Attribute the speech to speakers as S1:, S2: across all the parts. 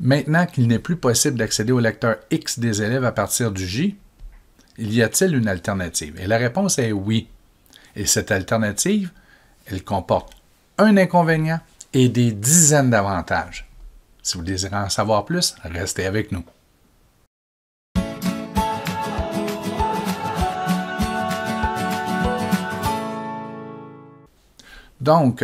S1: Maintenant qu'il n'est plus possible d'accéder au lecteur X des élèves à partir du J, il y a-t-il une alternative? Et la réponse est oui. Et cette alternative, elle comporte un inconvénient et des dizaines d'avantages. Si vous désirez en savoir plus, restez avec nous. Donc,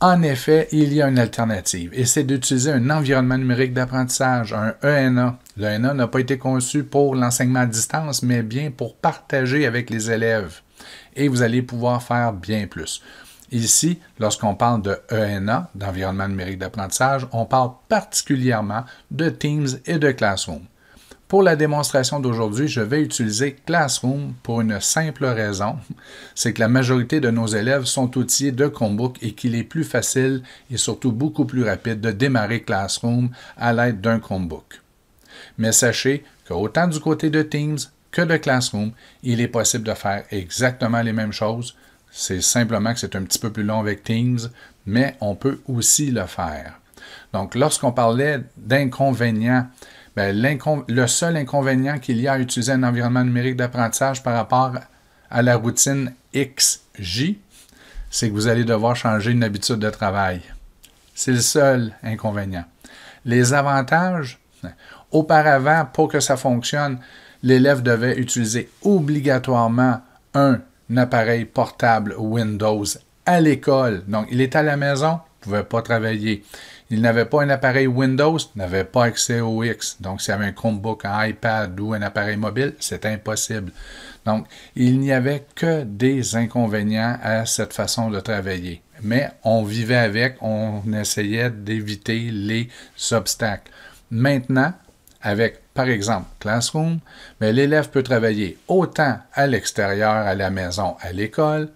S1: en effet, il y a une alternative, et c'est d'utiliser un environnement numérique d'apprentissage, un ENA. L'ENA e n'a pas été conçu pour l'enseignement à distance, mais bien pour partager avec les élèves. Et vous allez pouvoir faire bien plus. Ici, lorsqu'on parle de ENA, d'environnement numérique d'apprentissage, on parle particulièrement de Teams et de Classroom. Pour la démonstration d'aujourd'hui, je vais utiliser Classroom pour une simple raison, c'est que la majorité de nos élèves sont outillés de Chromebook et qu'il est plus facile et surtout beaucoup plus rapide de démarrer Classroom à l'aide d'un Chromebook. Mais sachez qu'autant du côté de Teams que de Classroom, il est possible de faire exactement les mêmes choses. C'est simplement que c'est un petit peu plus long avec Teams, mais on peut aussi le faire. Donc, lorsqu'on parlait d'inconvénients ben, le seul inconvénient qu'il y a à utiliser un environnement numérique d'apprentissage par rapport à la routine XJ, c'est que vous allez devoir changer une habitude de travail. C'est le seul inconvénient. Les avantages, auparavant, pour que ça fonctionne, l'élève devait utiliser obligatoirement un appareil portable Windows à l'école. Donc, il est à la maison, ne pouvait pas travailler il n'avait pas un appareil Windows, n'avait pas accès au X. Donc, s'il y avait un Chromebook, un iPad ou un appareil mobile, c'est impossible. Donc, il n'y avait que des inconvénients à cette façon de travailler. Mais on vivait avec, on essayait d'éviter les obstacles. Maintenant, avec, par exemple, Classroom, l'élève peut travailler autant à l'extérieur, à la maison, à l'école,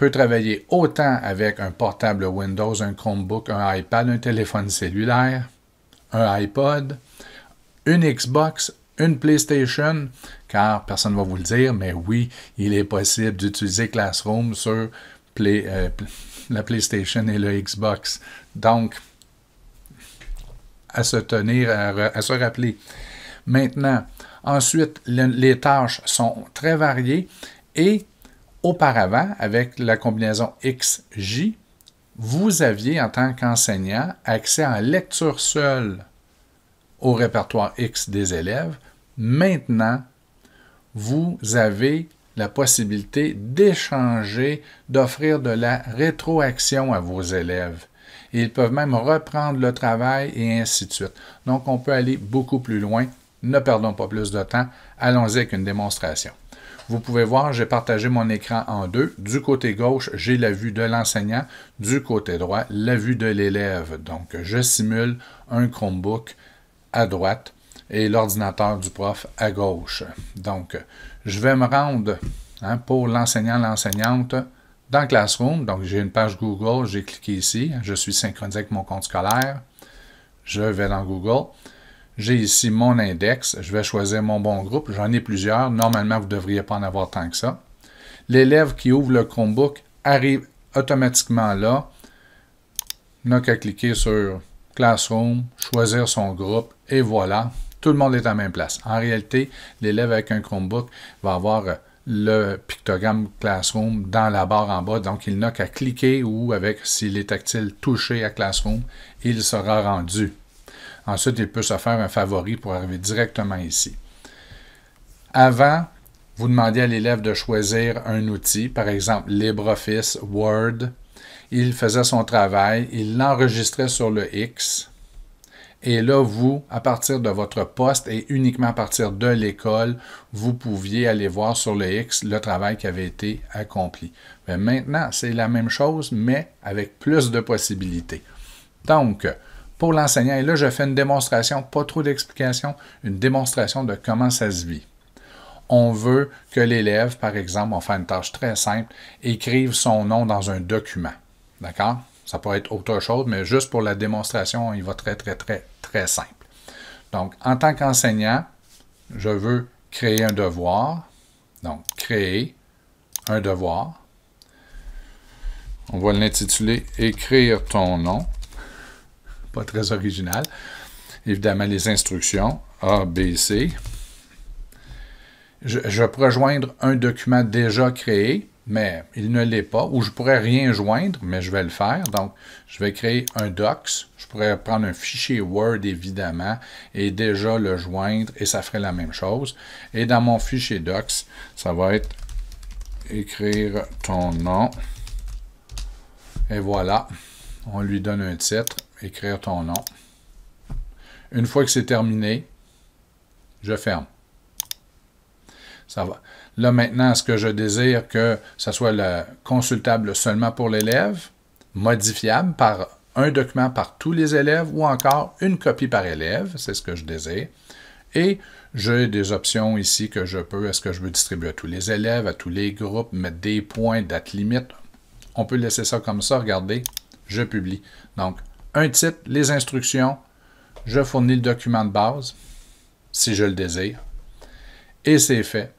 S1: peut travailler autant avec un portable Windows, un Chromebook, un iPad, un téléphone cellulaire, un iPod, une Xbox, une PlayStation, car personne ne va vous le dire, mais oui, il est possible d'utiliser Classroom sur euh, la PlayStation et le Xbox. Donc, à se tenir, à, se rappeler. Maintenant, ensuite, les tâches sont très variées et Auparavant, avec la combinaison XJ, vous aviez en tant qu'enseignant accès en lecture seule au répertoire X des élèves. Maintenant, vous avez la possibilité d'échanger, d'offrir de la rétroaction à vos élèves. ils peuvent même reprendre le travail et ainsi de suite. Donc, on peut aller beaucoup plus loin. Ne perdons pas plus de temps. Allons-y avec une démonstration. Vous pouvez voir, j'ai partagé mon écran en deux. Du côté gauche, j'ai la vue de l'enseignant. Du côté droit, la vue de l'élève. Donc, je simule un Chromebook à droite et l'ordinateur du prof à gauche. Donc, je vais me rendre hein, pour l'enseignant, l'enseignante dans Classroom. Donc, j'ai une page Google, j'ai cliqué ici. Je suis synchronisé avec mon compte scolaire. Je vais dans Google. J'ai ici mon index. Je vais choisir mon bon groupe. J'en ai plusieurs. Normalement, vous ne devriez pas en avoir tant que ça. L'élève qui ouvre le Chromebook arrive automatiquement là. Il n'a qu'à cliquer sur Classroom, choisir son groupe et voilà, tout le monde est à la même place. En réalité, l'élève avec un Chromebook va avoir euh, le pictogramme Classroom dans la barre en bas, donc il n'a qu'à cliquer ou avec, s'il est tactile, toucher à Classroom, il sera rendu. Ensuite, il peut se faire un favori pour arriver directement ici. Avant, vous demandez à l'élève de choisir un outil, par exemple LibreOffice, Word. Il faisait son travail, il l'enregistrait sur le X. Et là, vous, à partir de votre poste et uniquement à partir de l'école, vous pouviez aller voir sur le X le travail qui avait été accompli. Mais maintenant, c'est la même chose, mais avec plus de possibilités. Donc, pour l'enseignant. Et là, je fais une démonstration, pas trop d'explications, une démonstration de comment ça se vit. On veut que l'élève, par exemple, on fait une tâche très simple, écrive son nom dans un document. D'accord? Ça pourrait être autre chose, mais juste pour la démonstration, il va très, très, très, très simple. Donc, en tant qu'enseignant, je veux créer un devoir. Donc, créer un devoir. On va l'intituler Écrire ton nom pas très original. Évidemment, les instructions A, B, C. Je, pourrais joindre un document déjà créé, mais il ne l'est pas, ou je pourrais rien joindre, mais je vais le faire. Donc, je vais créer un docs, je pourrais prendre un fichier Word, évidemment, et déjà le joindre, et ça ferait la même chose. Et dans mon fichier docs, ça va être écrire ton nom, et voilà, on lui donne un titre, écrire ton nom. Une fois que c'est terminé, je ferme. Ça va. Là, maintenant, est-ce que je désire que ça soit consultable seulement pour l'élève, modifiable par un document par tous les élèves ou encore une copie par élève, c'est ce que je désire. Et j'ai des options ici que je peux, est-ce que je veux distribuer à tous les élèves, à tous les groupes, mettre des points, date limite. On peut laisser ça comme ça, regardez, je publie. Donc, un titre, les instructions, je fournis le document de base, si je le désire, et c'est fait.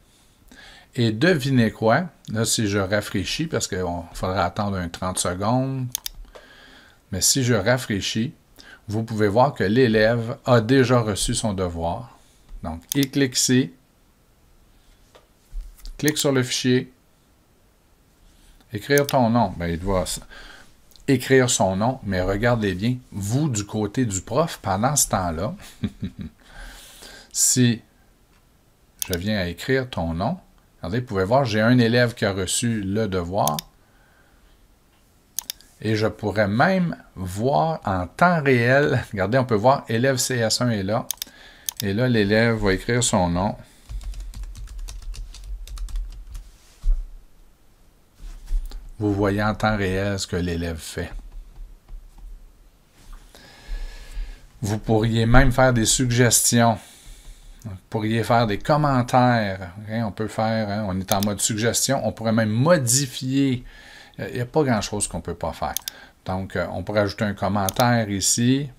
S1: Et devinez quoi, là si je rafraîchis, parce qu'il faudra attendre 30 secondes, mais si je rafraîchis, vous pouvez voir que l'élève a déjà reçu son devoir. Donc, il clique ici, clique sur le fichier, écrire ton nom, ben, il doit écrire son nom, mais regardez bien, vous, du côté du prof, pendant ce temps-là, si je viens à écrire ton nom, regardez, vous pouvez voir, j'ai un élève qui a reçu le devoir, et je pourrais même voir en temps réel, regardez, on peut voir élève CS1 est là, et là, l'élève va écrire son nom, vous voyez en temps réel ce que l'élève fait. Vous pourriez même faire des suggestions. Vous pourriez faire des commentaires. Hein, on peut faire, hein, on est en mode suggestion. On pourrait même modifier. Il n'y a pas grand-chose qu'on ne peut pas faire. Donc, euh, on pourrait ajouter un commentaire ici.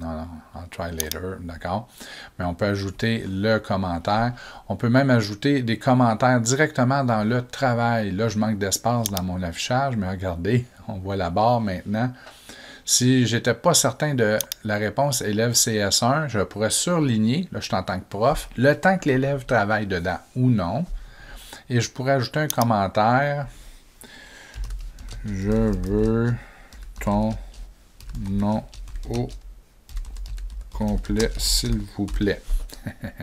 S1: Non, non, I'll try later, d'accord. Mais on peut ajouter le commentaire. On peut même ajouter des commentaires directement dans le travail. Là, je manque d'espace dans mon affichage, mais regardez, on voit la barre maintenant. Si je n'étais pas certain de la réponse élève CS1, je pourrais surligner, là je suis en tant que prof, le temps que l'élève travaille dedans ou non. Et je pourrais ajouter un commentaire. Je veux ton nom au complet, s'il vous plaît.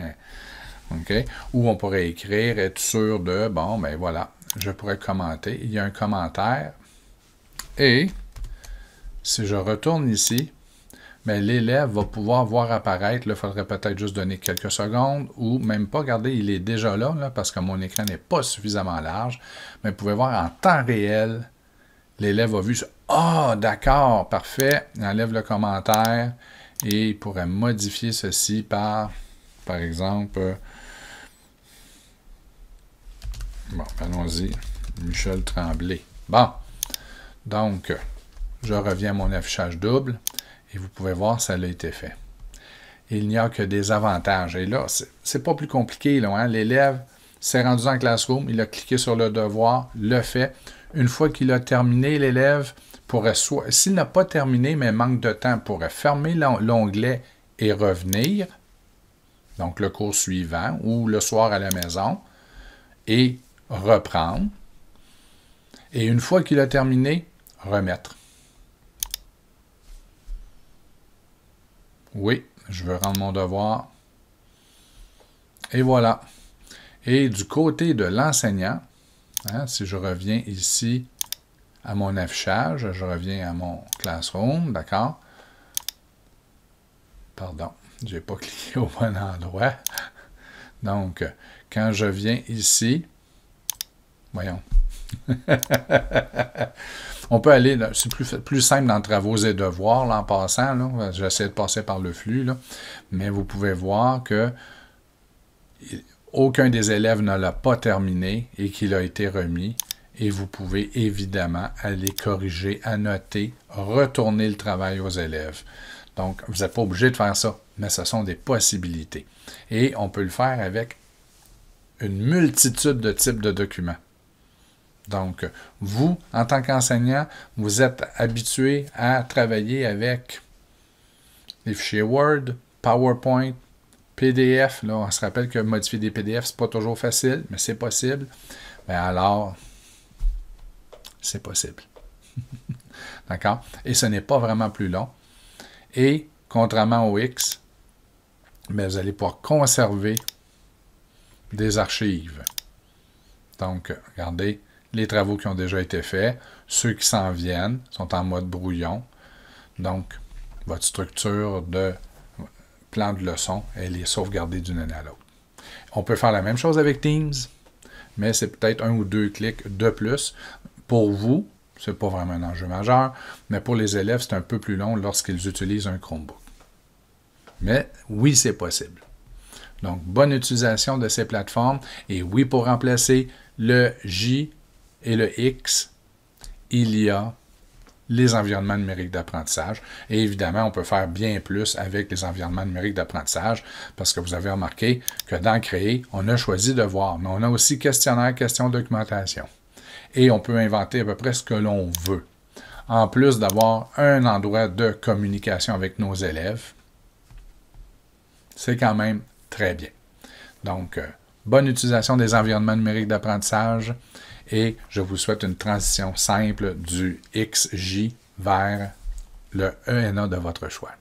S1: OK? Ou on pourrait écrire, être sûr de, bon, ben voilà, je pourrais commenter. Il y a un commentaire. Et si je retourne ici, mais ben, l'élève va pouvoir voir apparaître, il faudrait peut-être juste donner quelques secondes ou même pas, regardez, il est déjà là, parce que mon écran n'est pas suffisamment large, mais vous pouvez voir en temps réel, l'élève a vu, ah, d'accord, parfait, enlève le commentaire, et il pourrait modifier ceci par, par exemple, bon, allons-y, Michel Tremblay. Bon, donc, je reviens à mon affichage double et vous pouvez voir, ça a été fait. Il n'y a que des avantages. Et là, c'est pas plus compliqué. Hein. L'élève s'est rendu dans Classroom, il a cliqué sur le devoir, le fait. Une fois qu'il a terminé, l'élève pourrait soit, s'il n'a pas terminé mais manque de temps, pourrait fermer l'onglet et revenir, donc le cours suivant ou le soir à la maison, et reprendre. Et une fois qu'il a terminé, remettre. Oui, je veux rendre mon devoir. Et voilà. Et du côté de l'enseignant, hein, si je reviens ici à mon affichage. Je reviens à mon Classroom, d'accord? Pardon, j'ai pas cliqué au bon endroit. Donc, quand je viens ici, voyons. On peut aller, c'est plus, simple dans travaux et devoirs en passant. J'essaie de passer par le flux, mais vous pouvez voir que aucun des élèves ne l'a pas terminé et qu'il a été remis et vous pouvez évidemment aller corriger, annoter, retourner le travail aux élèves. Donc, vous n'êtes pas obligé de faire ça, mais ce sont des possibilités. Et on peut le faire avec une multitude de types de documents. Donc, vous, en tant qu'enseignant, vous êtes habitué à travailler avec les fichiers Word, PowerPoint, PDF. Là, on se rappelle que modifier des PDF, ce n'est pas toujours facile, mais c'est possible. Mais alors, c'est possible. D'accord? Et ce n'est pas vraiment plus long. Et contrairement au X, mais vous allez pouvoir conserver des archives. Donc, regardez les travaux qui ont déjà été faits, ceux qui s'en viennent sont en mode brouillon. Donc, votre structure de plan de leçon, elle est sauvegardée d'une année à l'autre. On peut faire la même chose avec Teams, mais c'est peut-être un ou deux clics de plus. Pour vous, ce n'est pas vraiment un enjeu majeur, mais pour les élèves, c'est un peu plus long lorsqu'ils utilisent un Chromebook. Mais oui, c'est possible. Donc, bonne utilisation de ces plateformes. Et oui, pour remplacer le J et le X, il y a les environnements numériques d'apprentissage. Et évidemment, on peut faire bien plus avec les environnements numériques d'apprentissage parce que vous avez remarqué que dans Créer, on a choisi de voir, mais on a aussi questionnaire, question, documentation et on peut inventer à peu près ce que l'on veut. En plus d'avoir un endroit de communication avec nos élèves, c'est quand même très bien. Donc, euh, bonne utilisation des environnements numériques d'apprentissage et je vous souhaite une transition simple du XJ vers le ENA de votre choix.